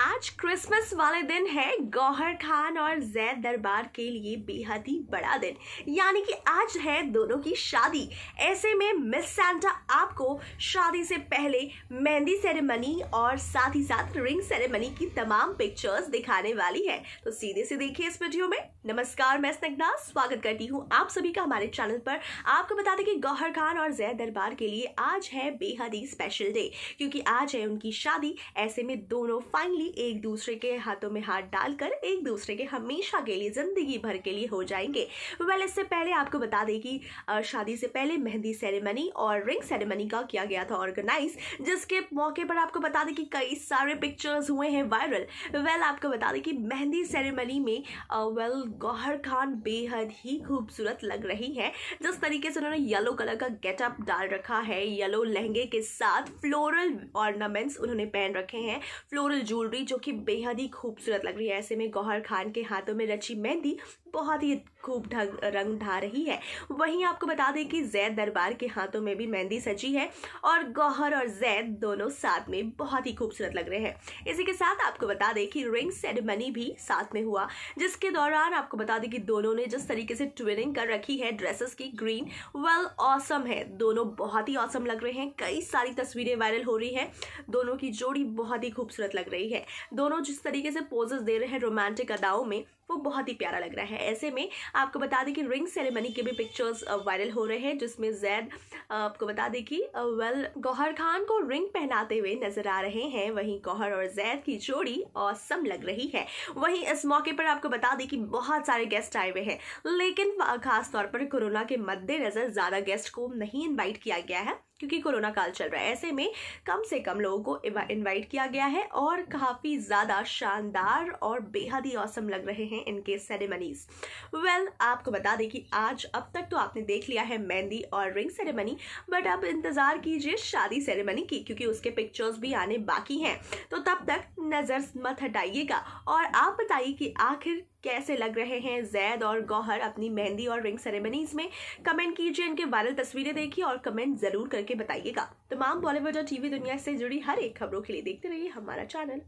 आज क्रिसमस वाले दिन है गौहर खान और जैद दरबार के लिए बेहद ही बड़ा दिन यानी कि आज है दोनों की शादी ऐसे में मिस सैंटा आपको शादी से पहले मेहंदी सेरेमनी और साथ ही साथ रिंग सेरेमनी की तमाम पिक्चर्स दिखाने वाली है तो सीधे से देखिए इस वीडियो में नमस्कार मैं स्नग्ना स्वागत करती हूँ आप सभी का हमारे चैनल पर आपको बता दें कि गौहर खान और जैद दरबार के लिए आज है बेहद ही स्पेशल डे क्योंकि आज है उनकी शादी ऐसे में दोनों फाइनली एक दूसरे के हाथों में हाथ डालकर एक दूसरे के हमेशा के लिए ज़िंदगी भर के लिए हो जाएंगे वेल इससे पहले आपको बता दें कि शादी से पहले मेहंदी सेरेमनी और रिंग सेरेमनी का किया गया था ऑर्गेनाइज जिसके मौके पर आपको बता दें कि कई सारे पिक्चर्स हुए हैं वायरल वेल आपको बता दें कि मेहंदी सेरेमनी में वेल गौहर खान बेहद ही खूबसूरत लग रही है जिस तरीके से उन्होंने येलो कलर का गेटअप डाल रखा है येलो लहंगे के साथ फ्लोरल ऑर्नामेंट्स उन्होंने पहन रखे हैं फ्लोरल ज्वेलरी हुई जो कि बेहद ही खूबसूरत लग रही है ऐसे में गौहर खान के हाथों में रची मेहंदी बहुत ही खूब ढंग रंग ढा रही है वहीं आपको बता दें कि जैद दरबार के हाथों में भी मेहंदी सजी है और गौहर और जैद दोनों साथ में बहुत ही खूबसूरत लग रहे हैं इसी के साथ आपको बता दें कि रिंग सेरेमनी भी साथ में हुआ जिसके दौरान आपको बता दें कि दोनों ने जिस तरीके से ट्विनिंग कर रखी है ड्रेसेस की ग्रीन वेल ऑसम है दोनों बहुत ही ऑसम लग रहे हैं कई सारी तस्वीरें वायरल हो रही है दोनों की जोड़ी बहुत ही खूबसूरत लग रही है है दोनों जिस तरीके से पोजेस दे रहे हैं रोमांटिक अदाओं में वो बहुत ही प्यारा लग रहा है ऐसे में आपको बता दें कि रिंग सेरेमनी के भी पिक्चर्स वायरल हो रहे हैं जिसमें जैद आपको बता दें कि वेल गौहर खान को रिंग पहनाते हुए नजर आ रहे हैं वहीं गौहर और जैद की जोड़ी औसम लग रही है वहीं इस मौके पर आपको बता दें कि बहुत सारे गेस्ट आए हुए हैं लेकिन खासतौर पर कोरोना के मद्देनजर ज़्यादा गेस्ट को नहीं इन्वाइट किया गया है क्योंकि कोरोना काल चल रहा है ऐसे में कम से कम लोगों को इनवाइट किया गया है और काफ़ी ज़्यादा शानदार और बेहद ही औसम लग रहे हैं इनके सेरेमनीज वेल well, आपको बता दें कि आज अब तक तो आपने देख लिया है मेहंदी और रिंग सेरेमनी बट अब इंतज़ार कीजिए शादी सेरेमनी की क्योंकि उसके पिक्चर्स भी आने बाकी हैं तो तब तक नज़र मत हटाइएगा और आप बताइए कि आखिर कैसे लग रहे हैं जैद और गौहर अपनी मेहंदी और रिंग सेरेमनीज में कमेंट कीजिए इनके वायरल तस्वीरें देखिए और कमेंट ज़रूर करके बताइएगा तमाम बॉलीवुड और टीवी दुनिया से जुड़ी हर एक खबरों के लिए देखते रहिए हमारा चैनल